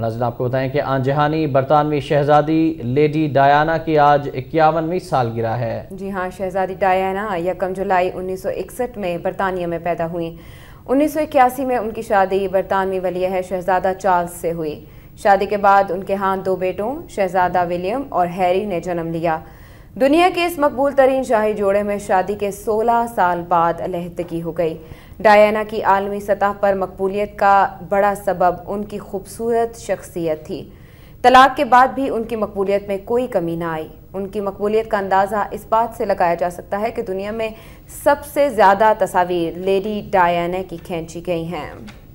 नाजन आपको बताएं कि जहानी बरतानवी शहजादी लेडी डायाना की आज इक्यावनवी सालगिरह है जी हाँ शहजादी डायाना यकम जुलाई 1961 में बरतानिया में पैदा हुई 1981 में उनकी शादी बरतानवी वली है शहजादा चार्ल्स से हुई शादी के बाद उनके हाँ दो बेटों शहजादा विलियम और हैरी ने जन्म लिया दुनिया के इस मकबूल तरीन शाही जोड़े में शादी के 16 साल बाद लहतगी हो गई डायना की आलमी सतह पर मकबूलियत का बड़ा सबब उनकी खूबसूरत शख्सियत थी तलाक के बाद भी उनकी मकबूलियत में कोई कमी ना आई उनकी मकबूलियत का अंदाज़ा इस बात से लगाया जा सकता है कि दुनिया में सबसे ज़्यादा तस्वीर लेडी डायना की खींची गई हैं